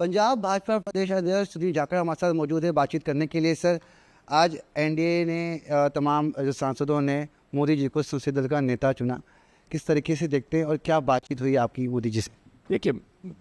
पंजाब भाजपा प्रदेश अध्यक्ष सुनील जाकर हमारे साथ मौजूद है बातचीत करने के लिए सर आज एनडीए ने तमाम सांसदों ने मोदी जी को संसदीय दल का नेता चुना किस तरीके से देखते हैं और क्या बातचीत हुई आपकी मोदी जी से देखिए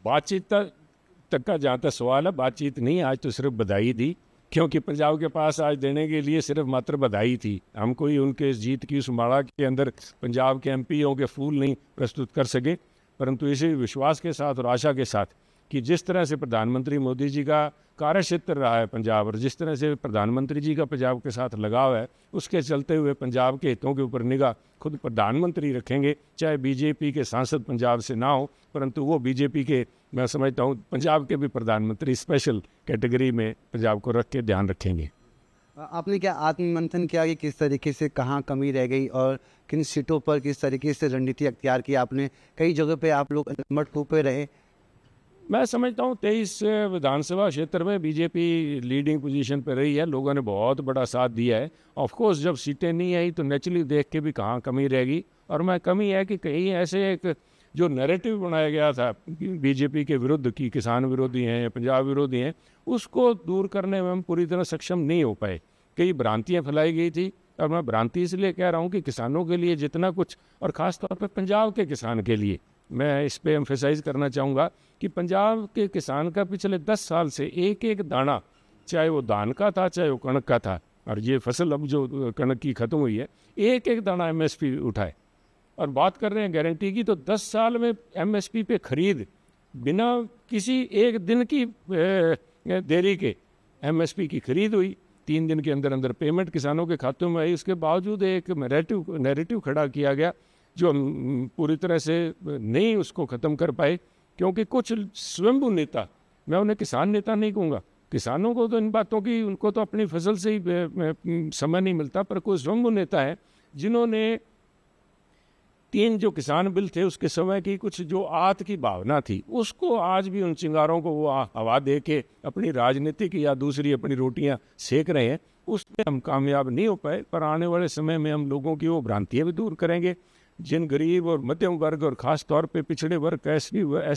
बातचीत तक का जहाँ तक सवाल है बातचीत नहीं आज तो सिर्फ बधाई दी क्योंकि पंजाब के पास आज देने के लिए सिर्फ मात्र बधाई थी हम कोई उनके जीत की उस माड़ा के अंदर पंजाब के एमपीओं के फूल नहीं प्रस्तुत कर सके परंतु इसी विश्वास के साथ और आशा के साथ कि जिस तरह से प्रधानमंत्री मोदी जी का कार्य क्षेत्र रहा है पंजाब और जिस तरह से प्रधानमंत्री जी का पंजाब के साथ लगाव है उसके चलते हुए पंजाब के हितों के ऊपर निगाह खुद प्रधानमंत्री रखेंगे चाहे बीजेपी के सांसद पंजाब से ना हो परंतु वो बीजेपी के मैं समझता हूँ पंजाब के भी प्रधानमंत्री स्पेशल कैटेगरी में पंजाब को रख के ध्यान रखेंगे आपने क्या आत्ममंथन किया कि किस तरीके से कहाँ कमी रह गई और किन सीटों पर किस तरीके से रणनीति अख्तियार की आपने कई जगह पे आप लोग नंबर पे रहे मैं समझता हूँ तेईस विधानसभा क्षेत्र में बीजेपी लीडिंग पोजीशन पर रही है लोगों ने बहुत बड़ा साथ दिया है ऑफकोर्स जब सीटें नहीं आई तो नेचुरली देख के भी कहाँ कमी रहेगी और मैं कमी है कि कहीं ऐसे एक जो नैरेटिव बनाया गया था बीजेपी के विरुद्ध की किसान विरोधी हैं या पंजाब विरोधी हैं उसको दूर करने में हम पूरी तरह सक्षम नहीं हो पाए कई भ्रांतियाँ फैलाई गई थी और मैं भ्रांति इसलिए कह रहा हूँ कि किसानों के लिए जितना कुछ और ख़ासतौर पर पंजाब के किसान के लिए मैं इस पर एम्फेसाइज करना चाहूँगा कि पंजाब के किसान का पिछले दस साल से एक एक दाना चाहे वो धान का था चाहे वो कणक का था और ये फसल अब जो कणक की ख़त्म हुई है एक एक दाना एम उठाए और बात कर रहे हैं गारंटी की तो दस साल में एम पे खरीद बिना किसी एक दिन की देरी के एम की खरीद हुई तीन दिन के अंदर अंदर पेमेंट किसानों के खातों में आई उसके बावजूद एक नरेटिव नैरेटिव खड़ा किया गया जो हम पूरी तरह से नहीं उसको ख़त्म कर पाए क्योंकि कुछ स्वयंभू नेता मैं उन्हें किसान नेता नहीं कहूँगा किसानों को तो इन बातों की उनको तो अपनी फसल से ही समय नहीं मिलता पर कोई स्वयंभू नेता है जिन्होंने तीन जो किसान बिल थे उसके समय की कुछ जो आत की भावना थी उसको आज भी उन चिंगारों को वो हवा दे के अपनी राजनीतिक या दूसरी अपनी रोटियां सेक रहे हैं उसमें हम कामयाब नहीं हो पाए पर आने वाले समय में हम लोगों की वो भ्रांतियाँ भी दूर करेंगे जिन गरीब और मध्यम वर्ग और ख़ास तौर पे पिछड़े वर्ग एस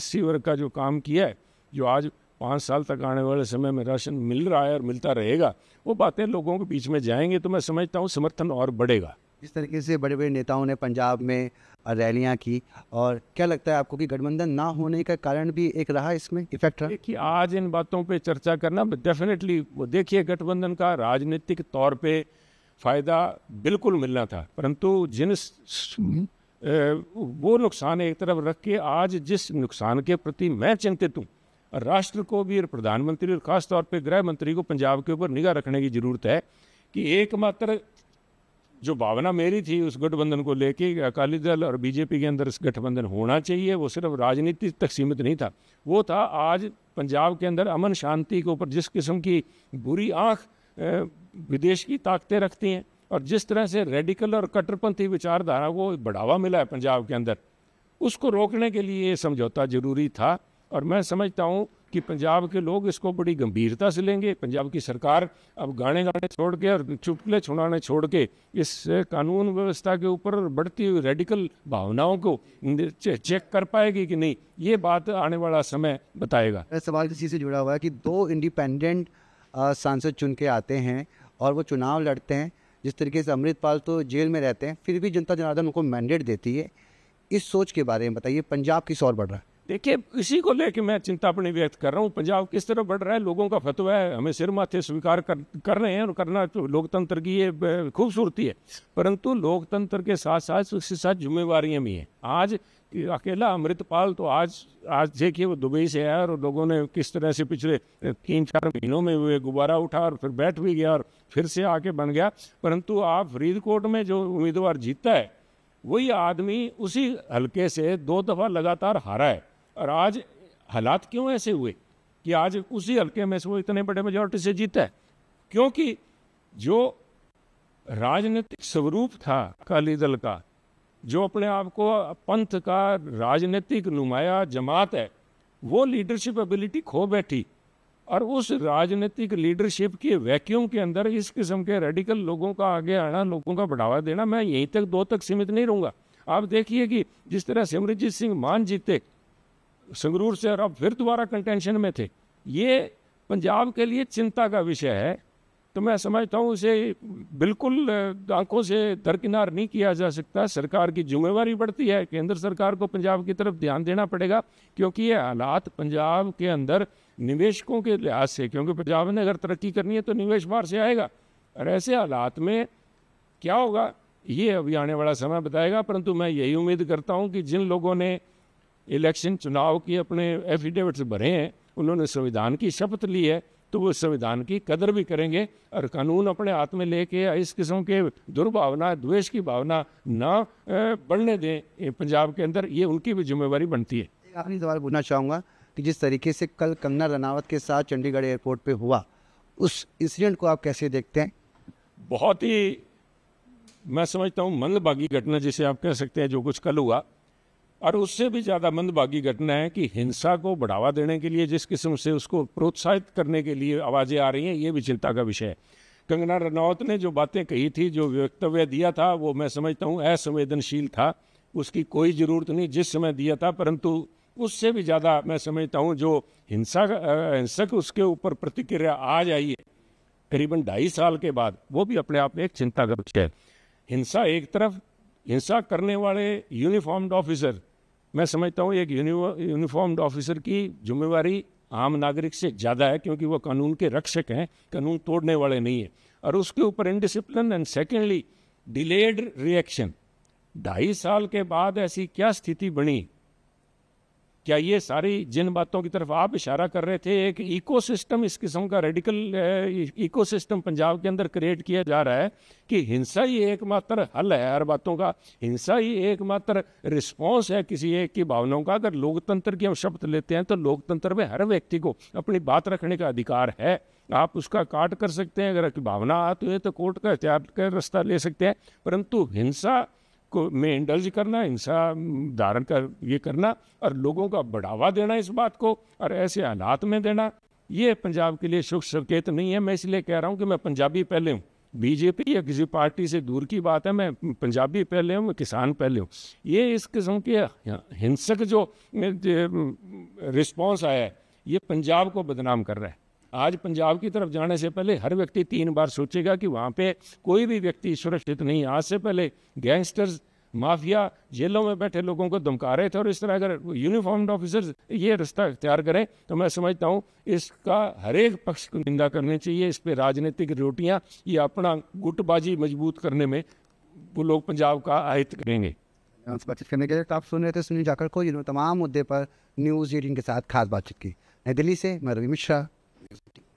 सी वर्ग का जो काम किया है जो आज पाँच साल तक आने वाले समय में राशन मिल रहा है और मिलता रहेगा वो बातें लोगों के बीच में जाएंगे तो मैं समझता हूँ समर्थन और बढ़ेगा इस तरीके से बड़े बड़े नेताओं ने पंजाब में रैलियाँ की और क्या लगता है आपको कि गठबंधन ना होने का कारण भी एक रहा इसमें इफेक्ट रहा कि आज इन बातों पे चर्चा करना डेफिनेटली वो देखिए गठबंधन का राजनीतिक तौर पर फ़ायदा बिल्कुल मिलना था परंतु जिन वो नुकसान एक तरफ रख के आज जिस नुकसान के प्रति मैं चिंतित हूँ राष्ट्र को भी और प्रधानमंत्री और खासतौर पर गृह मंत्री को पंजाब के ऊपर निगाह रखने की ज़रूरत है कि एकमात्र जो भावना मेरी थी उस गठबंधन को लेके अकाली दल और बीजेपी के अंदर इस गठबंधन होना चाहिए वो सिर्फ राजनीति तक सीमित नहीं था वो था आज पंजाब के अंदर अमन शांति के ऊपर जिस किस्म की बुरी आँख विदेश की ताकतें रखती हैं और जिस तरह से रेडिकल और कट्टरपंथी विचारधारा को बढ़ावा मिला है पंजाब के अंदर उसको रोकने के लिए ये समझौता ज़रूरी था और मैं समझता हूँ कि पंजाब के लोग इसको बड़ी गंभीरता से लेंगे पंजाब की सरकार अब गाने गाने छोड़ के और चुटकले छुड़ाने छोड़ के इस कानून व्यवस्था के ऊपर बढ़ती हुई रेडिकल भावनाओं को चेक कर पाएगी कि नहीं ये बात आने वाला समय बताएगा सवाल इसी से जुड़ा हुआ है कि दो इंडिपेंडेंट सांसद चुन के आते हैं और वो चुनाव लड़ते हैं जिस तरीके से अमृतपाल तो जेल में रहते हैं फिर भी जनता जनार्दन उनको मैंडेट देती है इस सोच के बारे में बताइए पंजाब किस और बढ़ रहा है देखिए इसी को लेकर मैं चिंता अपनी व्यक्त कर रहा हूँ पंजाब किस तरह बढ़ रहा है लोगों का फतवा है हमें सिर माथे स्वीकार कर कर रहे हैं और करना तो लोकतंत्र की ये खूबसूरती है परंतु लोकतंत्र के साथ साथ उसके साथ जिम्मेवारियाँ भी हैं आज अकेला अमृतपाल तो आज आज देखिए वो दुबई से आया और लोगों ने किस तरह से पिछले तीन चार महीनों में वे गुब्बारा उठा और फिर बैठ भी गया और फिर से आके बन गया परंतु आप फरीदकोट में जो उम्मीदवार जीता है वही आदमी उसी हलके से दो दफ़ा लगातार हारा है और आज हालात क्यों ऐसे हुए कि आज उसी हल्के में से वो इतने बड़े मेजोरिटी से जीता है क्योंकि जो राजनीतिक स्वरूप था अकाली दल का जो अपने आप को पंथ का राजनीतिक नुमाया जमात है वो लीडरशिप एबिलिटी खो बैठी और उस राजनीतिक लीडरशिप के वैक्यूम के अंदर इस किस्म के रेडिकल लोगों का आगे आना लोगों का बढ़ावा देना मैं यहीं तक दो तक सीमित नहीं रहूँगा आप देखिए कि जिस तरह सिमरजीत सिंह मान जीते संगरूर से और अब फिर दोबारा कंटेंशन में थे ये पंजाब के लिए चिंता का विषय है तो मैं समझता हूँ इसे बिल्कुल आंखों से दरकिनार नहीं किया जा सकता सरकार की जिम्मेवारी बढ़ती है केंद्र सरकार को पंजाब की तरफ ध्यान देना पड़ेगा क्योंकि ये हालात पंजाब के अंदर निवेशकों के लिहाज से क्योंकि पंजाब ने अगर तरक्की करनी है तो निवेश बाहर से आएगा और ऐसे हालात में क्या होगा ये अभी आने वाला समय बताएगा परंतु मैं यही उम्मीद करता हूँ कि जिन लोगों ने इलेक्शन चुनाव के अपने एफिडेविट्स भरे हैं उन्होंने संविधान की शपथ ली है तो वो संविधान की कदर भी करेंगे और कानून अपने हाथ में लेके इस किस्म के दुर्भावना द्वेष की भावना ना बढ़ने दें पंजाब के अंदर ये उनकी भी जिम्मेवारी बनती है आखिरी सवाल पूछना चाहूँगा कि जिस तरीके से कल कंगना रनावत के साथ चंडीगढ़ एयरपोर्ट पर हुआ उस इंसिडेंट को आप कैसे देखते हैं बहुत ही मैं समझता हूँ मंदभागी घटना जिसे आप कह सकते हैं जो कुछ कल हुआ और उससे भी ज़्यादा मंदभागी घटना है कि हिंसा को बढ़ावा देने के लिए जिस किस्म से उसको प्रोत्साहित करने के लिए आवाज़ें आ रही हैं ये भी चिंता का विषय है कंगना रनौत ने जो बातें कही थी जो वक्तव्य दिया था वो मैं समझता हूँ असंवेदनशील था उसकी कोई ज़रूरत नहीं जिस समय दिया था परंतु उससे भी ज़्यादा मैं समझता हूँ जो हिंसा हिंसक उसके ऊपर प्रतिक्रिया आ आई है करीबन ढाई साल के बाद वो भी अपने आप में एक चिंता का विषय है हिंसा एक तरफ हिंसा करने वाले यूनिफॉर्म्ड ऑफिसर मैं समझता हूँ एक यूनिफॉर्म्ड ऑफिसर की जिम्मेवारी आम नागरिक से ज़्यादा है क्योंकि वह कानून के रक्षक हैं कानून तोड़ने वाले नहीं हैं और उसके ऊपर indiscipline and secondly delayed reaction ढाई साल के बाद ऐसी क्या स्थिति बनी क्या ये सारी जिन बातों की तरफ आप इशारा कर रहे थे एक इकोसिस्टम इस किस्म का रेडिकल इकोसिस्टम पंजाब के अंदर क्रिएट किया जा रहा है कि हिंसा ही एकमात्र हल है हर बातों का हिंसा ही एकमात्र रिस्पॉन्स है किसी एक की भावनाओं का अगर लोकतंत्र की हम शब्द लेते हैं तो लोकतंत्र में हर व्यक्ति को अपनी बात रखने का अधिकार है आप उसका काट कर सकते हैं अगर भावना आती है तो कोर्ट का हथियार का रास्ता ले सकते हैं परंतु हिंसा को में इंडल्ज करना हिंसा धारण कर ये करना और लोगों का बढ़ावा देना इस बात को और ऐसे हालात में देना ये पंजाब के लिए शुभ संकेत नहीं है मैं इसलिए कह रहा हूँ कि मैं पंजाबी पहले हूँ बीजेपी या किसी पार्टी से दूर की बात है मैं पंजाबी पहले हूँ मैं किसान पहले हूँ ये इस किस्म के हिंसक जो रिस्पॉन्स आया है ये पंजाब को बदनाम कर रहा है आज पंजाब की तरफ जाने से पहले हर व्यक्ति तीन बार सोचेगा कि वहाँ पे कोई भी व्यक्ति सुरक्षित नहीं आज से पहले गैंगस्टर्स माफिया जेलों में बैठे लोगों को धमका रहे थे और इस तरह अगर यूनिफॉर्म्ड ऑफिसर्स ये रास्ता अख्तियार करें तो मैं समझता हूँ इसका हर एक पक्ष को निंदा करनी चाहिए इस पर राजनीतिक रोटियाँ ये अपना गुटबाजी मजबूत करने में वो लोग पंजाब का आहित करेंगे बातचीत करने के लिए तो आप सुन रहे थे सुनील जाकर को जिन्होंने तमाम मुद्दे पर न्यूज़ एटीन के साथ खास बातचीत की नई दिल्ली से मैं रवि मिश्रा ejecutivo.